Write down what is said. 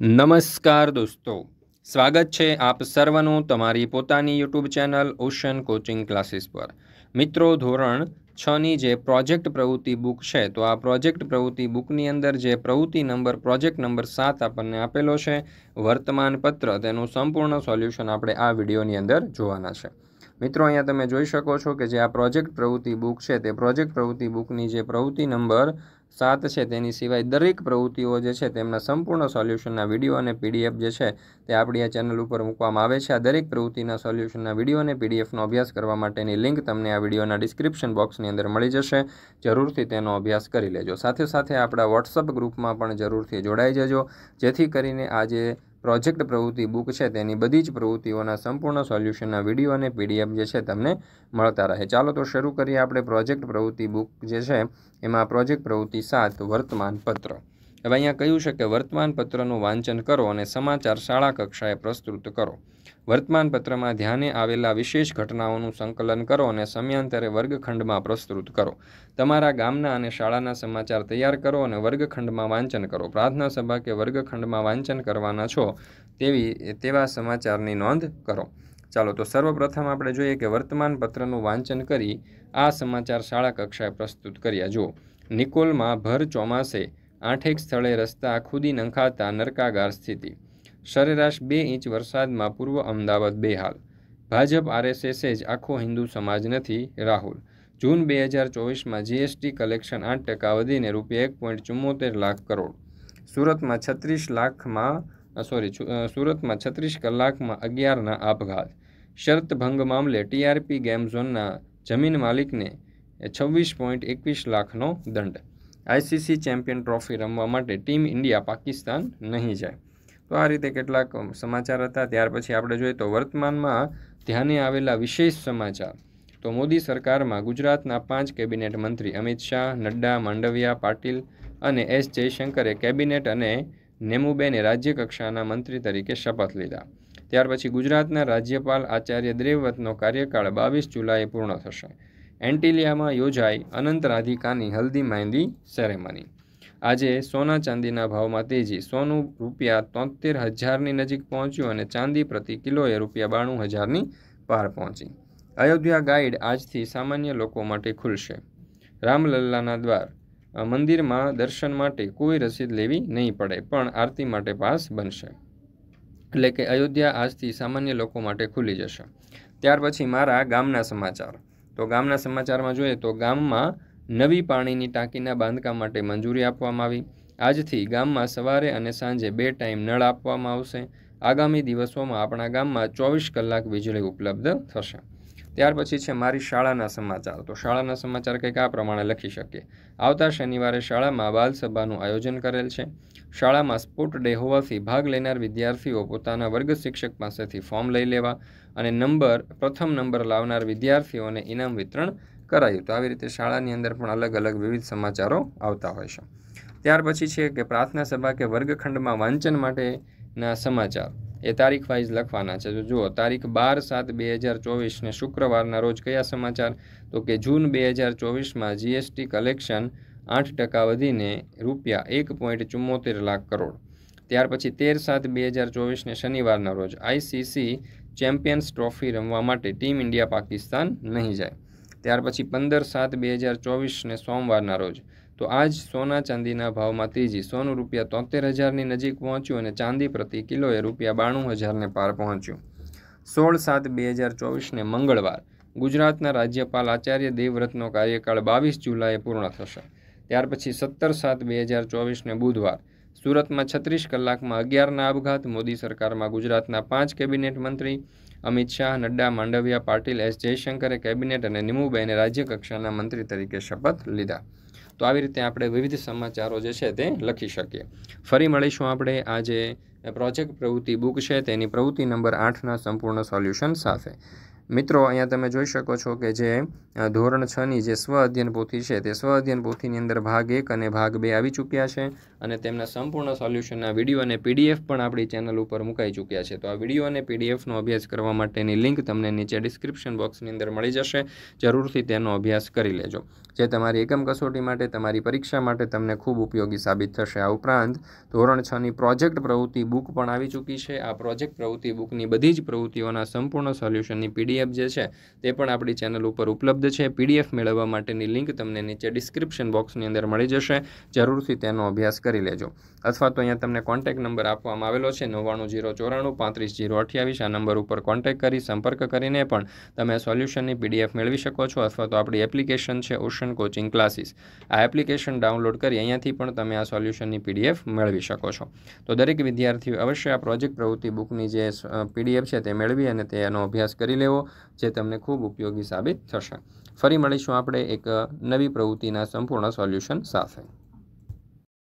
નમસ્કાર દોસ્તો સ્વાગત છે આપ સર્વનું તમારી પોતાની YouTube channel Ocean Coaching Classes પર મિત્રો ધોરણ છની જે પ્રોજેક્ટ પ્રવૃત્તિ બુક છે તો આ પ્રોજેક્ટ પ્રવૃત્તિ બુકની અંદર જે પ્રવૃત્તિ નંબર પ્રોજેક્ટ નંબર સાત આપણને આપેલો છે વર્તમાન પત્ર તેનું સંપૂર્ણ સોલ્યુશન આપણે આ વિડીયોની અંદર જોવાના છે મિત્રો અહીંયા તમે જોઈ શકો છો કે જે આ પ્રોજેક્ટ પ્રવૃત્તિ બુક છે તે પ્રોજેક્ટ પ્રવૃત્તિ બુકની જે પ્રવૃત્તિ નંબર સાત છે તેની સિવાય દરેક પ્રવૃત્તિઓ જે છે તેમના સંપૂર્ણ સોલ્યુશનના વિડીયો અને પીડીએફ જે છે તે આપણી આ ચેનલ ઉપર મૂકવામાં આવે છે આ દરેક પ્રવૃત્તિના સોલ્યુશનના વિડીયો અને પીડીએફનો અભ્યાસ કરવા માટેની લિંક તમને આ વિડીયોના ડિસ્ક્રિપ્શન બોક્સની અંદર મળી જશે જરૂરથી તેનો અભ્યાસ કરી લેજો સાથે સાથે આપણા વોટ્સઅપ ગ્રુપમાં પણ જરૂરથી જોડાઈ જજો જેથી કરીને આજે પ્રોજેક્ટ પ્રવૃત્તિ બુક છે તેની બધી જ પ્રવૃત્તિઓના સંપૂર્ણ સોલ્યુશનના વિડીયો અને પીડીએફ જે છે તમને મળતા રહે ચાલો તો શરૂ કરીએ આપણે પ્રોજેક્ટ પ્રવૃત્તિ બુક જે છે એમાં પ્રોજેક્ટ પ્રવૃત્તિ સાત વર્તમાન પત્ર હવે અહીંયા કહ્યું છે કે વર્તમાનપત્રનું વાંચન કરો અને સમાચાર શાળા કક્ષાએ પ્રસ્તુત કરો વર્તમાનપત્રમાં ધ્યાને આવેલા વિશેષ ઘટનાઓનું સંકલન કરો અને સમયાંતરે વર્ગખંડમાં પ્રસ્તુત કરો તમારા ગામના અને શાળાના સમાચાર તૈયાર કરો અને વર્ગખંડમાં વાંચન કરો પ્રાર્થના સભા કે વર્ગખંડમાં વાંચન કરવાના છો તેવી તેવા સમાચારની નોંધ કરો ચાલો તો સર્વપ્રથમ આપણે જોઈએ કે વર્તમાનપત્રનું વાંચન કરી આ સમાચાર શાળા કક્ષાએ પ્રસ્તુત કર્યા જો નિકોલમાં ભર ચોમાસે આઠેક સ્થળે રસ્તા ખુદી નંખાતા નરકાગાર સ્થિતિ સરેરાશ બે ઇંચ વરસાદમાં પૂર્વ અમદાવાદ બેહાલ ભાજપ આરએસએસે જ આખો હિન્દુ સમાજ નથી રાહુલ જૂન બે હજાર ચોવીસમાં જીએસટી કલેક્શન આઠ ટકા વધીને રૂપિયા એક પોઈન્ટ ચુમ્મોતેર લાખ કરોડ સુરતમાં છત્રીસ લાખમાં સોરી સુરતમાં છત્રીસ કલાકમાં અગિયારના આપઘાત શરત ભંગ મામલે ટીઆરપી ગેમ ઝોનના જમીન માલિકને છવ્વીસ પોઈન્ટ એકવીસ લાખનો દંડ આઈસીસી ચેમ્પિયન ટ્રોફી રમવા માટે ટીમ ઇન્ડિયા પાકિસ્તાન નહીં જાય તો આ રીતે કેટલાક સમાચાર હતા ત્યાર પછી આપણે જોઈએ તો વર્તમાનમાં ધ્યાને આવેલા વિશેષ સમાચાર તો મોદી સરકારમાં ગુજરાતના પાંચ કેબિનેટ મંત્રી અમિત શાહ નડ્ડા માંડવિયા પાટીલ અને એસ જયશંકરે કેબિનેટ અને નેમુબેને રાજ્યકક્ષાના મંત્રી તરીકે શપથ લીધા ત્યાર પછી ગુજરાતના રાજ્યપાલ આચાર્ય દેવવ્રતનો કાર્યકાળ બાવીસ જુલાઈએ પૂર્ણ થશે એન્ટિલિયામાં યોજાઈ અનંત રાધિકાની હલ્દી મહેંદી સેરેમની આજે સોના ચાંદીના ભાવમાં તેજી સોનું રૂપિયા તોતેર હજારની નજીક પહોંચ્યું અને ચાંદી પ્રતિ કિલોએ રૂપિયા બાણું હજારની પાર પહોંચી અયોધ્યા ગાઈડ આજથી સામાન્ય લોકો માટે ખુલશે રામલલ્લાના દ્વાર મંદિરમાં દર્શન માટે કોઈ રસીદ લેવી નહીં પડે પણ આરતી માટે પાસ બનશે એટલે કે અયોધ્યા આજથી સામાન્ય લોકો માટે ખુલી જશે ત્યાર પછી મારા ગામના સમાચાર તો ગામના સમાચારમાં જોઈએ તો ગામમાં નવી પાણીની ટાંકીના બાંધકામ માટે મંજૂરી આપવામાં આવી આજથી ગામમાં સવારે અને સાંજે બે ટાઈમ નળ આપવામાં આવશે આગામી દિવસોમાં આપણા ગામમાં ચોવીસ કલાક વીજળી ઉપલબ્ધ થશે ત્યાર પછી છે મારી શાળાના સમાચાર તો શાળાના સમાચાર કંઈક આ પ્રમાણે લખી શકીએ આવતા શનિવારે શાળામાં બાલસભાનું આયોજન કરેલ છે શાળામાં સ્પોર્ટ ડે હોવાથી ભાગ લેનાર વિદ્યાર્થીઓ પોતાના વર્ગ શિક્ષક પાસેથી ફોર્મ લઈ લેવા અને નંબર પ્રથમ નંબર લાવનાર વિદ્યાર્થીઓને ઇનામ વિતરણ કરાયું તો આવી રીતે શાળાની અંદર પણ અલગ અલગ વિવિધ સમાચારો આવતા હોય છે ત્યાર પછી છે કે પ્રાર્થના સભા કે વર્ગખંડમાં વાંચન માટે ના સમાચાર એ તારીખ વાઇઝ લખવાના છે જુઓ તારીખ બાર સાત બે હજાર ચોવીસને શુક્રવારના રોજ કયા સમાચાર તો કે જૂન બે હજાર ચોવીસમાં જીએસટી કલેક્શન આઠ ટકા વધીને રૂપિયા એક પોઈન્ટ ચુમ્મોતેર લાખ કરોડ ત્યાર પછી તેર સાત બે હજાર ચોવીસને શનિવારના રોજ આઈસીસી ચેમ્પિયન્સ ટ્રોફી રમવા માટે ટીમ ઇન્ડિયા પાકિસ્તાન નહીં જાય ત્યાર પછી પંદર સાત બે હજાર ચોવીસને સોમવારના રોજ તો આજ સોના ચાંદીના ભાવમાં ત્રીજી સોનું રૂપિયા તોતેર હજારની નજીક પહોંચ્યું અને ચાંદી પ્રતિ કિલોએ રૂપિયા બાણું હજારને પાર પહોંચ્યું સોળ સાત બે હજાર ચોવીસને મંગળવાર ગુજરાતના રાજ્યપાલ આચાર્ય દેવવ્રતનો કાર્યકાળ બાવીસ જુલાઈએ પૂર્ણ થશે ત્યાર પછી સત્તર સાત બે હજાર ચોવીસને બુધવાર સુરતમાં છત્રીસ કલાકમાં અગિયારના આપઘાત મોદી સરકારમાં ગુજરાતના પાંચ કેબિનેટ મંત્રી અમિત શાહ નડ્ડા માંડવિયા પાટીલ એસ જયશંકરે કેબિનેટ અને નિમુબેને રાજ્યકક્ષાના મંત્રી તરીકે શપથ લીધા તો આવી રીતે આપણે વિવિધ સમાચારો જે છે તે લખી શકીએ ફરી મળીશું આપણે આજે પ્રોજેક્ટ પ્રવૃત્તિ બુક છે તેની પ્રવૃત્તિ નંબર આઠના સંપૂર્ણ સોલ્યુશન સાથે મિત્રો અહીંયા તમે જોઈ શકો છો કે જે ધોરણ છની જે સ્વ અધ્યયન પોથી છે તે સ્વ અધ્યયન પોથીની અંદર ભાગ એક અને ભાગ બે આવી ચૂક્યા છે અને તેમના સંપૂર્ણ સોલ્યુશનના વિડીયો અને પીડીએફ પણ આપણી ચેનલ ઉપર મુકાઈ ચૂક્યા છે તો આ વિડીયો અને પીડીએફનો અભ્યાસ કરવા માટેની લિંક તમને નીચે ડિસ્ક્રિપ્શન બોક્સની અંદર મળી જશે જરૂરથી તેનો અભ્યાસ કરી લેજો જે તમારી એકમ કસોટી માટે તમારી પરીક્ષા માટે તમને ખૂબ ઉપયોગી સાબિત થશે આ ઉપરાંત ધોરણ છની પ્રોજેક્ટ પ્રવૃત્તિ બુક પણ આવી ચૂકી છે આ પ્રોજેક્ટ પ્રવૃત્તિ બુકની બધી જ પ્રવૃત્તિઓના સંપૂર્ણ સોલ્યુશનની પીડીએફ એપ જે છે તે પણ આપણી ચેનલ ઉપર ઉપલબ્ધ છે પીડીએફ મેળવવા માટેની લિંક તમને નીચે ડિસ્ક્રિપ્શન બોક્સની અંદર મળી જશે જરૂરથી તેનો અભ્યાસ કરી લેજો અથવા તો અહીંયા તમને કોન્ટેક્ટ નંબર આપવામાં આવેલો છે નવ્વાણું જીરો ચોરાણું પાંત્રીસ જીરો અઠ્યાવીસ આ નંબર ઉપર કોન્ટેક્ટ કરી સંપર્ક કરીને પણ તમે સોલ્યુશનની પીડીએફ મેળવી શકો છો અથવા તો આપણી એપ્લિકેશન છે ઓશન કોચિંગ ક્લાસીસ આ એપ્લિકેશન ડાઉનલોડ કરી અહીંયાથી પણ તમે આ સોલ્યુશનની પીડીએફ મેળવી શકો છો તો દરેક વિદ્યાર્થીઓ અવશ્ય આ પ્રોજેક્ટ પ્રવૃત્તિ બુકની જે પીડીએફ છે તે મેળવી અને તેનો અભ્યાસ કરી લેવો જે તમને ખૂબ ઉપયોગી સાબિત થશે ફરી મળીશું આપણે એક નવી પ્રવૃત્તિના સંપૂર્ણ સોલ્યુશન સાથે